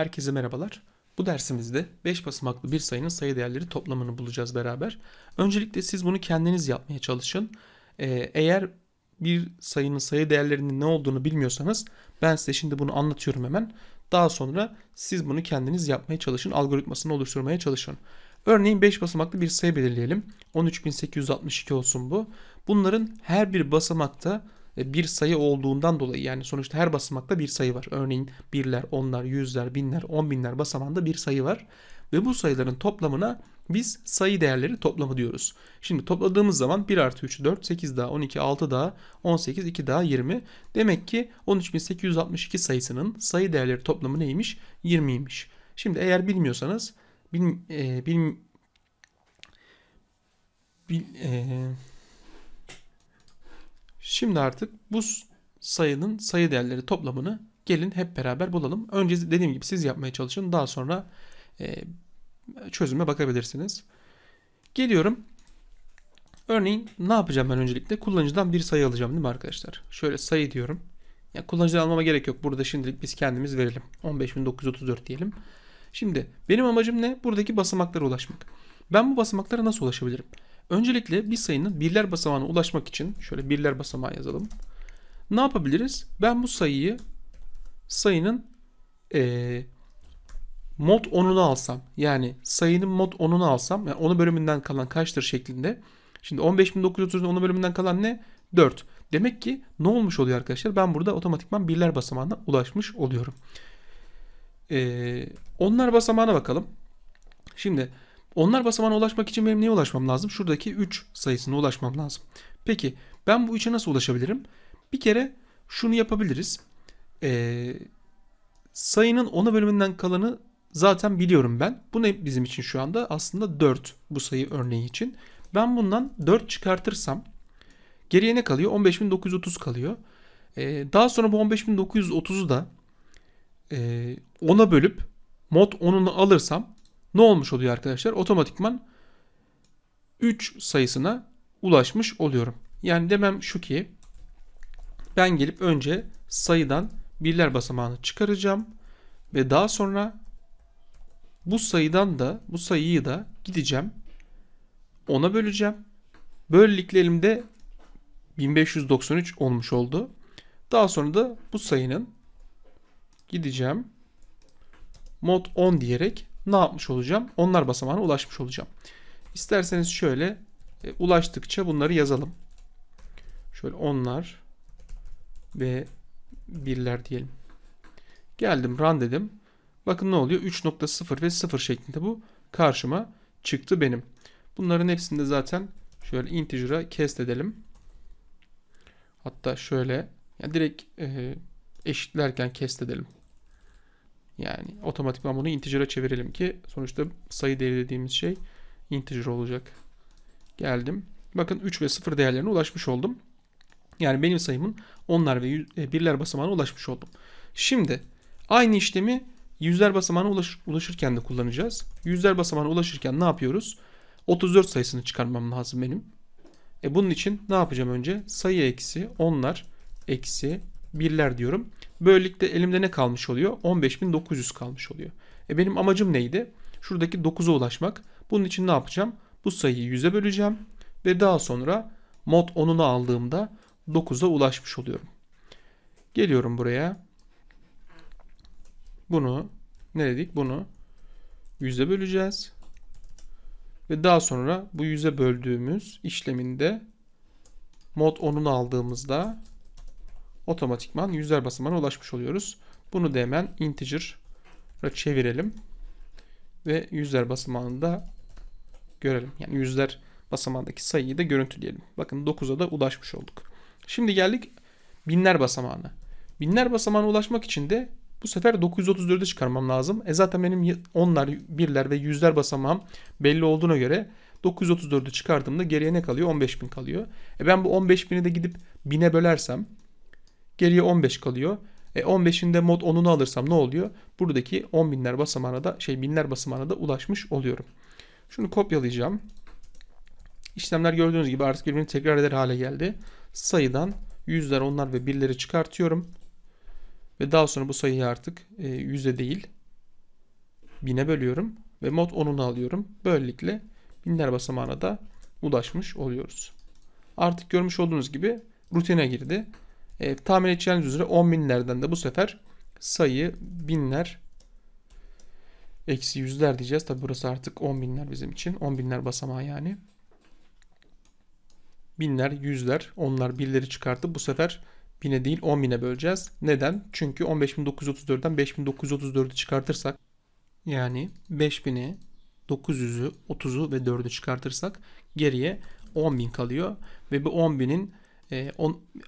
Herkese merhabalar. Bu dersimizde 5 basamaklı bir sayının sayı değerleri toplamını bulacağız beraber. Öncelikle siz bunu kendiniz yapmaya çalışın. Ee, eğer bir sayının sayı değerlerinin ne olduğunu bilmiyorsanız ben size şimdi bunu anlatıyorum hemen. Daha sonra siz bunu kendiniz yapmaya çalışın. Algoritmasını oluşturmaya çalışın. Örneğin 5 basamaklı bir sayı belirleyelim. 13.862 olsun bu. Bunların her bir basamakta e, bir sayı olduğundan dolayı yani sonuçta her basamakta bir sayı var. Örneğin birler, onlar, yüzler, binler, on binler basamağında bir sayı var. Ve bu sayıların toplamına biz sayı değerleri toplamı diyoruz. Şimdi topladığımız zaman 1 artı 3, 4, 8 daha, 12, 6 daha, 18, 2 daha, 20. Demek ki 13.862 sayısının sayı değerleri toplamı neymiş? 20'ymiş. Şimdi eğer bilmiyorsanız, bil, e, bil, bil, e, Şimdi artık bu sayının sayı değerleri toplamını gelin hep beraber bulalım. Önce dediğim gibi siz yapmaya çalışın. Daha sonra e, çözüme bakabilirsiniz. Geliyorum. Örneğin ne yapacağım ben öncelikle? Kullanıcıdan bir sayı alacağım değil mi arkadaşlar? Şöyle sayı diyorum. Yani kullanıcıdan almama gerek yok. Burada şimdilik biz kendimiz verelim. 15.934 diyelim. Şimdi benim amacım ne? Buradaki basamaklara ulaşmak. Ben bu basamaklara nasıl ulaşabilirim? Öncelikle bir sayının birler basamağına ulaşmak için şöyle birler basamağı yazalım. Ne yapabiliriz? Ben bu sayıyı sayının e, mod 10'unu alsam yani sayının mod 10'unu alsam yani 10 bölümünden kalan kaçtır şeklinde. Şimdi 15.930'un 10 bölümünden kalan ne? 4. Demek ki ne olmuş oluyor arkadaşlar? Ben burada otomatikman birler basamağına ulaşmış oluyorum. Ee, onlar basamağına bakalım. Şimdi onlar basamağına ulaşmak için benim neye ulaşmam lazım? Şuradaki 3 sayısına ulaşmam lazım. Peki ben bu 3'e nasıl ulaşabilirim? Bir kere şunu yapabiliriz. Ee, sayının 10'a bölümünden kalanı zaten biliyorum ben. Bu ne bizim için şu anda? Aslında 4 bu sayı örneği için. Ben bundan 4 çıkartırsam geriye ne kalıyor? 15.930 kalıyor. Ee, daha sonra bu 15.930'u da e, 10'a bölüp mod 10'unu alırsam ne olmuş oluyor arkadaşlar? Otomatikman 3 sayısına ulaşmış oluyorum. Yani demem şu ki ben gelip önce sayıdan birler basamağını çıkaracağım ve daha sonra bu sayıdan da bu sayıyı da gideceğim. Ona böleceğim. Böylelikle elimde 1593 olmuş oldu. Daha sonra da bu sayının gideceğim mod 10 diyerek ne yapmış olacağım? Onlar basamağına ulaşmış olacağım. İsterseniz şöyle e, ulaştıkça bunları yazalım. Şöyle onlar ve birler diyelim. Geldim run dedim. Bakın ne oluyor? 3.0 ve 0 şeklinde bu karşıma çıktı benim. Bunların hepsinde zaten şöyle integer'a kest edelim. Hatta şöyle yani direkt e, eşitlerken kest edelim. Yani otomatikman bunu integer'a çevirelim ki sonuçta sayı değeri dediğimiz şey integer olacak. Geldim. Bakın 3 ve 0 değerlerine ulaşmış oldum. Yani benim sayımın onlar ve e, birler basamağına ulaşmış oldum. Şimdi aynı işlemi yüzler basamağına ulaşırken de kullanacağız. Yüzler basamağına ulaşırken ne yapıyoruz? 34 sayısını çıkarmam lazım benim. E bunun için ne yapacağım önce? Sayı eksi onlar eksi birler diyorum. Böylelikle elimde ne kalmış oluyor? 15.900 kalmış oluyor. E benim amacım neydi? Şuradaki 9'a ulaşmak. Bunun için ne yapacağım? Bu sayıyı 100'e böleceğim. Ve daha sonra mod 10'unu aldığımda 9'a ulaşmış oluyorum. Geliyorum buraya. Bunu ne dedik? Bunu 100'e böleceğiz. Ve daha sonra bu 100'e böldüğümüz işleminde mod 10'unu aldığımızda otomatikman yüzler basamağına ulaşmış oluyoruz. Bunu da hemen integer'a çevirelim. Ve yüzler basamağını da görelim. Yani yüzler basamağındaki sayıyı da görüntüleyelim. Bakın 9'a da ulaşmış olduk. Şimdi geldik binler basamağına. Binler basamağına ulaşmak için de bu sefer 934'e çıkarmam lazım. E zaten benim onlar, birler ve yüzler basamağım belli olduğuna göre 934'ü çıkardığımda geriye ne kalıyor? 15.000 kalıyor. E ben bu 15.000'i de gidip 1000'e bölersem Geriye 15 kalıyor. E 15'in mod 10'unu alırsam ne oluyor? Buradaki 10 binler basamağına da şey binler basamağına da ulaşmış oluyorum. Şunu kopyalayacağım. İşlemler gördüğünüz gibi artık birbirini tekrar eder hale geldi. Sayıdan yüzler, onlar ve birleri çıkartıyorum. Ve daha sonra bu sayıyı artık e, yüze değil bine bölüyorum ve mod 10'unu alıyorum. Böylelikle binler basamağına da ulaşmış oluyoruz. Artık görmüş olduğunuz gibi rutine girdi. E, tahmin edeceğiniz üzere 10 binlerden de bu sefer sayı binler eksi yüzler diyeceğiz. Tabi burası artık 10 binler bizim için. 10 binler basamağı yani. Binler, yüzler, onlar birleri çıkarttı. bu sefer bine değil 10 bine böleceğiz. Neden? Çünkü 15.934'den 5.934'ü çıkartırsak yani 5000'i 900'ü, 30'u ve 4'ü çıkartırsak geriye 10.000 kalıyor. Ve bu 10.000'in 10, e,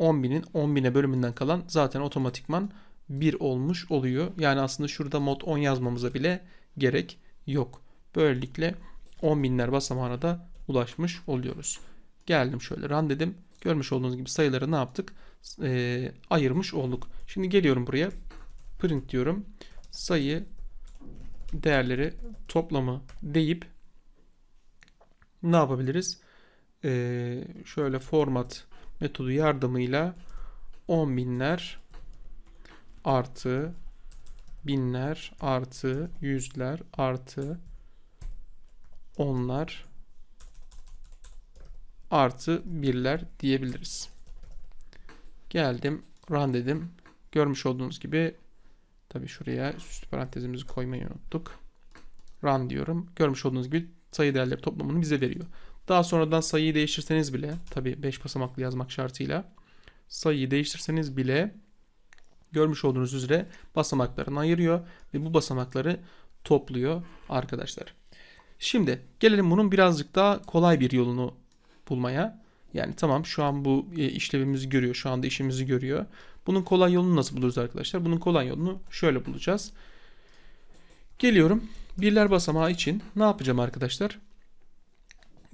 10.000'in 10.000'e bölümünden kalan zaten otomatikman 1 olmuş oluyor. Yani aslında şurada mod 10 yazmamıza bile gerek yok. Böylelikle 10.000'ler basamağına da ulaşmış oluyoruz. Geldim şöyle run dedim. Görmüş olduğunuz gibi sayıları ne yaptık? Ee, ayırmış olduk. Şimdi geliyorum buraya. Print diyorum. Sayı değerleri toplamı deyip ne yapabiliriz? Ee, şöyle format metodu yardımıyla on binler artı binler artı yüzler artı onlar artı birler diyebiliriz. Geldim run dedim. Görmüş olduğunuz gibi tabi şuraya üstü parantezimizi koymayı unuttuk. Run diyorum. Görmüş olduğunuz gibi sayı değerleri toplamını bize veriyor. Daha sonradan sayıyı değiştirseniz bile tabi 5 basamaklı yazmak şartıyla sayıyı değiştirseniz bile görmüş olduğunuz üzere basamaklarını ayırıyor ve bu basamakları topluyor arkadaşlar. Şimdi gelelim bunun birazcık daha kolay bir yolunu bulmaya. Yani tamam şu an bu e, işlevimizi görüyor. Şu anda işimizi görüyor. Bunun kolay yolunu nasıl buluruz arkadaşlar? Bunun kolay yolunu şöyle bulacağız. Geliyorum. Birler basamağı için ne yapacağım arkadaşlar?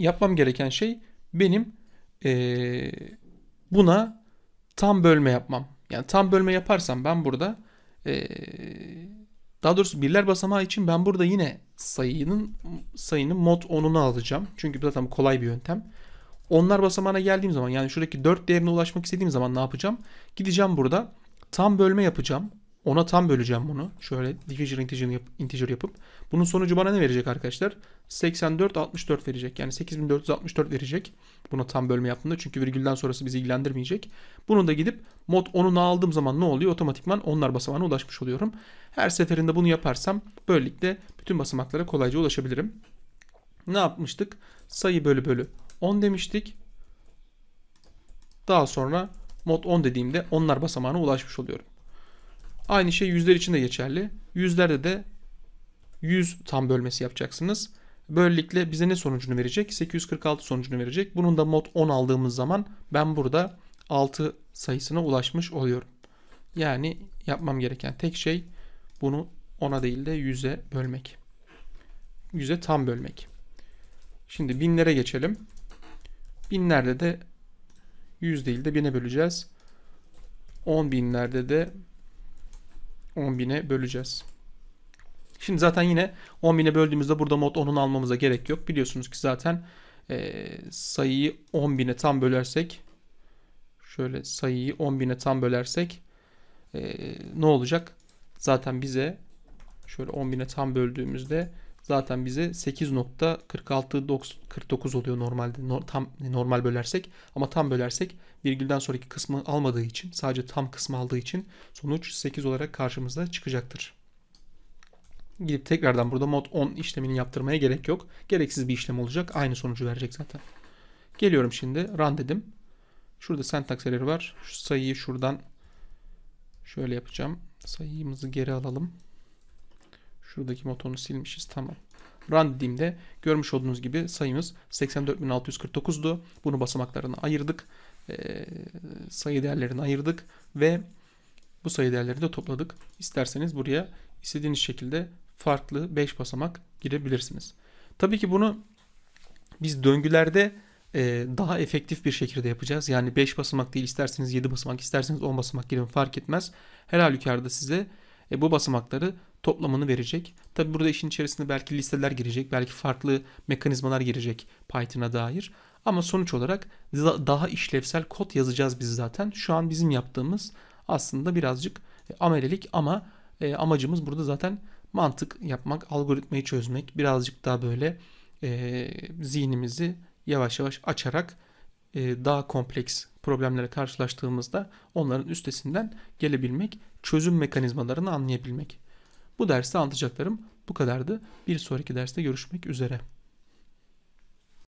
yapmam gereken şey benim e, buna tam bölme yapmam. Yani tam bölme yaparsam ben burada e, daha doğrusu birler basamağı için ben burada yine sayının sayının mod 10'unu alacağım. Çünkü bu zaten kolay bir yöntem. Onlar basamağına geldiğim zaman yani şuradaki 4 değerine ulaşmak istediğim zaman ne yapacağım? Gideceğim burada tam bölme yapacağım. Ona tam böleceğim bunu. Şöyle division integer, yap, integer yapıp. Bunun sonucu bana ne verecek arkadaşlar? 84 64 verecek. Yani 8464 verecek. Buna tam bölme yaptığımda. Çünkü virgülden sonrası bizi ilgilendirmeyecek. Bunu da gidip mod 10'una aldığım zaman ne oluyor? Otomatikman onlar basamağına ulaşmış oluyorum. Her seferinde bunu yaparsam böylelikle bütün basamaklara kolayca ulaşabilirim. Ne yapmıştık? Sayı bölü bölü 10 demiştik. Daha sonra mod 10 dediğimde onlar basamağına ulaşmış oluyorum. Aynı şey yüzler için de geçerli. Yüzlerde de 100 tam bölmesi yapacaksınız. Böylelikle bize ne sonucunu verecek? 846 sonucunu verecek. Bunun da mod 10 aldığımız zaman ben burada 6 sayısına ulaşmış oluyorum. Yani yapmam gereken tek şey bunu 10'a değil de 100'e bölmek. 100'e tam bölmek. Şimdi binlere geçelim. Binlerde de 100 değil de 1000'e böleceğiz. 10 binlerde de 10.000'e böleceğiz. Şimdi zaten yine 10.000'e böldüğümüzde burada mod 10'un almamıza gerek yok. Biliyorsunuz ki zaten e, sayıyı 10.000'e tam bölersek şöyle sayıyı 10.000'e tam bölersek e, ne olacak? Zaten bize şöyle 10.000'e tam böldüğümüzde zaten bize 8.4649 oluyor normalde no, tam e, normal bölersek ama tam bölersek virgülden sonraki kısmı almadığı için sadece tam kısmı aldığı için sonuç 8 olarak karşımıza çıkacaktır. Gidip tekrardan burada mod 10 işlemini yaptırmaya gerek yok. Gereksiz bir işlem olacak. Aynı sonucu verecek zaten. Geliyorum şimdi run dedim. Şurada syntax error var. Şu sayıyı şuradan şöyle yapacağım. Sayımızı geri alalım. Şuradaki motorunu silmişiz. Tamam. Run dediğimde görmüş olduğunuz gibi sayımız 84.649'du. Bunu basamaklarına ayırdık. E, sayı değerlerini ayırdık ve bu sayı değerlerini de topladık. İsterseniz buraya istediğiniz şekilde farklı 5 basamak girebilirsiniz. Tabii ki bunu biz döngülerde e, daha efektif bir şekilde yapacağız. Yani 5 basamak değil isterseniz 7 basamak isterseniz 10 basamak girin fark etmez. Her halükarda size e, bu basamakları toplamını verecek. Tabi burada işin içerisinde belki listeler girecek, belki farklı mekanizmalar girecek Python'a dair. Ama sonuç olarak daha işlevsel kod yazacağız biz zaten. Şu an bizim yaptığımız aslında birazcık e, amelelik ama e, amacımız burada zaten mantık yapmak, algoritmayı çözmek, birazcık daha böyle e, zihnimizi yavaş yavaş açarak daha kompleks problemlere karşılaştığımızda onların üstesinden gelebilmek, çözüm mekanizmalarını anlayabilmek. Bu derste anlatacaklarım bu kadardı. Bir sonraki derste görüşmek üzere.